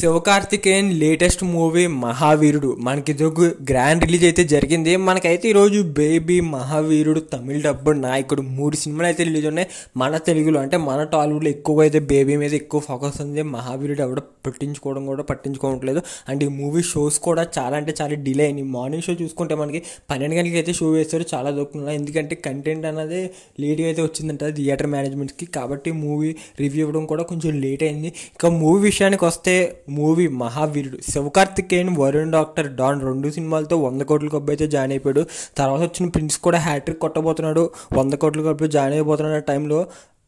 Sivakarthikeyan latest movie మహావీరుడు మనకి ఇదొక గ్రాండ్ రిలీజ్ అయితే జరిగింది మనకైతే ఈరోజు బేబీ మహావీరుడు తమిళ డబ్బు నాయకుడు మూడు సినిమాలు అయితే రిలీజ్ ఉన్నాయి మన తెలుగులో అంటే మన టాలీవుడ్లో ఎక్కువగా అయితే బేబీ మీద ఎక్కువ ఫోకస్ ఉంది మహావీరుడు ఎవడ పట్టించుకోవడం కూడా పట్టించుకోవట్లేదు అండ్ ఈ మూవీ షోస్ కూడా చాలా అంటే చాలా డిలే అయింది మార్నింగ్ షో చూసుకుంటే మనకి పన్నెండు గంటలకి అయితే షో వేస్తారు చాలా దొరుకుతున్నాయి ఎందుకంటే కంటెంట్ అనేది లేట్గా అయితే వచ్చిందంట థియేటర్ మేనేజ్మెంట్కి కాబట్టి మూవీ రివ్యూ ఇవ్వడం కూడా కొంచెం లేట్ అయింది ఇంకా మూవీ విషయానికి వస్తే మూవీ మహావీరుడు శివకార్తికేయన్ వరుణ్ డాక్టర్ డాన్ రెండు సినిమాలతో వంద కోట్ల కబ్బు అయితే జాయిన్ అయిపోయాడు తర్వాత వచ్చిన ప్రిన్స్ కూడా హ్యాట్రిక్ కొట్టబోతున్నాడు వంద కోట్ల కబ్బు జాయిన్ అయిపోతున్నాడు ఆ టైంలో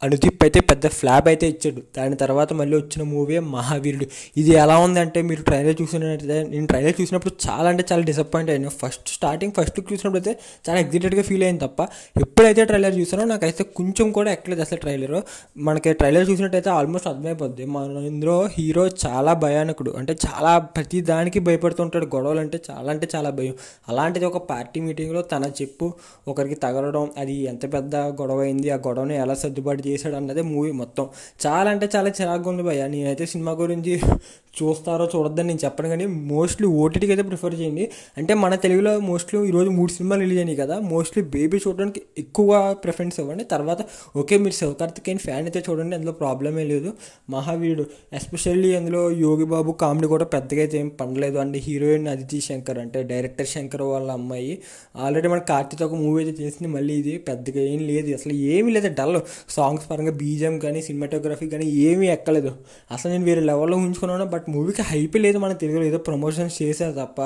అనుదీప్ అయితే పెద్ద ఫ్లాప్ అయితే ఇచ్చాడు దాని తర్వాత మళ్ళీ వచ్చిన మూవీ మహావీరుడు ఇది ఎలా ఉందంటే మీరు ట్రైలర్ చూసినట్టయితే నేను ట్రైలర్ చూసినప్పుడు చాలా అంటే చాలా డిసప్పాయింట్ అయ్యాను ఫస్ట్ స్టార్టింగ్ ఫస్ట్ చూసినప్పుడు అయితే చాలా ఎగ్జైటెడ్గా ఫీల్ అయింది తప్ప ఎప్పుడైతే ట్రైలర్ చూసానో నాకైతే కొంచెం కూడా ఎక్కలేదు అసలు ట్రైలర్ మనకి ట్రైలర్ చూసినట్టయితే ఆల్మోస్ట్ అర్థమైపోద్ది మన ఇందులో హీరో చాలా భయానకుడు అంటే చాలా ప్రతి దానికి భయపడుతుంటాడు గొడవలు అంటే చాలా అంటే చాలా భయం అలాంటిది ఒక పార్టీ మీటింగ్లో తన చెప్పు ఒకరికి తగలడం అది ఎంత పెద్ద గొడవ అయింది ఆ గొడవని ఎలా సర్దుబాటు చేశాడు అన్నదే మూవీ మొత్తం చాలా అంటే చాలా చిరాకు ఉంది భయ్య నేనైతే సినిమా గురించి చూస్తారో చూడొద్దని నేను చెప్పను కానీ మోస్ట్లీ ఓటీటీకి అయితే ప్రిఫర్ చేయండి అంటే మన తెలుగులో మోస్ట్లీ ఈరోజు మూడు సినిమాలు రిలీజ్ అయినాయి కదా మోస్ట్లీ బేబీ చూడడానికి ఎక్కువ ప్రిఫరెన్స్ ఇవ్వండి తర్వాత ఓకే మీరు అయిన ఫ్యాన్ అయితే చూడండి అందులో ప్రాబ్లమే లేదు మహావీరుడు ఎస్పెషల్లీ అందులో యోగి బాబు కామెడీ కూడా పెద్దగా అయితే ఏం పండలేదు అండి హీరోయిన్ అదితి శంకర్ అంటే డైరెక్టర్ శంకర్ వాళ్ళ అమ్మాయి ఆల్రెడీ మన కార్తీక్ ఒక మూవీ అయితే చేసింది మళ్ళీ ఇది పెద్దగా ఏం లేదు అసలు ఏమీ లేదు డల్ సాంగ్స్ పరంగా బీజిఎం కానీ సినిమాటోగ్రఫీ కానీ ఏమీ ఎక్కలేదు అసలు నేను వేరే లెవెల్లో ఉంచుకున్నాను బట్ బట్ మూవీకి హైప్ లేదు మన తెలుగులో ఏదో ప్రమోషన్ చేశారు తప్ప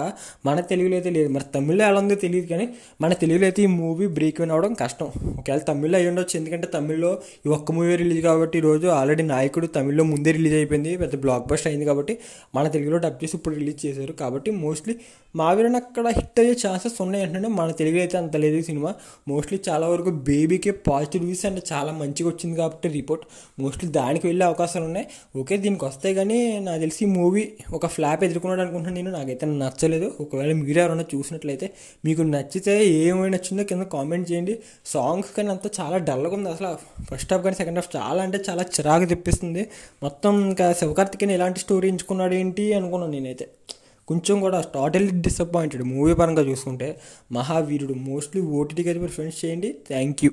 మన తెలుగులో అయితే లేదు మరి తమిళ్లో ఎలా ఉందో తెలియదు కానీ మన తెలుగులో అయితే ఈ మూవీ బ్రేక్ ఇన్ అవ్వడం కష్టం ఒకవేళ తమిళ్లో అయ్యి ఉండొచ్చు ఎందుకంటే తమిళ్లో ఈ ఒక్క మూవీ రిలీజ్ కాబట్టి ఈరోజు ఆల్రెడీ నాయకుడు తమిళ్లో ముందే రిలీజ్ అయిపోయింది పెద్ద బ్లాక్ బస్ట్ అయింది కాబట్టి మన తెలుగులో డబ్ చేసి ఇప్పుడు రిలీజ్ చేశారు కాబట్టి మోస్ట్లీ మావీరన్ అక్కడ హిట్ అయ్యే ఛాన్సెస్ ఉన్నాయి అంటే మన తెలుగులో అయితే అంత లేదు సినిమా మోస్ట్లీ చాలా వరకు బేబీకే పాజిటివ్ వ్యూస్ అండ్ చాలా మంచిగా వచ్చింది కాబట్టి రిపోర్ట్ మోస్ట్లీ దానికి వెళ్ళే అవకాశాలు ఉన్నాయి ఓకే దీనికి వస్తాయి కానీ నాకు తెలిసి మూవీ ఒక ఫ్లాప్ ఎదుర్కొన్నాడు అనుకుంటున్నాను నేను నాకైతే నచ్చలేదు ఒకవేళ మీరు ఎవరైనా చూసినట్లయితే మీకు నచ్చితే ఏమైనా నచ్చిందో కింద కామెంట్ చేయండి సాంగ్స్ కానీ అంతా చాలా డల్గా ఉంది అసలు ఫస్ట్ హాఫ్ కానీ సెకండ్ హాఫ్ చాలా అంటే చాలా చిరాకు తెప్పిస్తుంది మొత్తం ఇంకా శివకార్తికేయన్ ఎలాంటి స్టోరీ ఎంచుకున్నాడు ఏంటి అనుకున్నాను నేనైతే కొంచెం కూడా టోటల్లీ డిసప్పాయింటెడ్ మూవీ పరంగా చూసుకుంటే మహావీరుడు మోస్ట్లీ ఓటీటీకి అయితే మీరు ఫ్రెండ్స్ చేయండి థ్యాంక్ యూ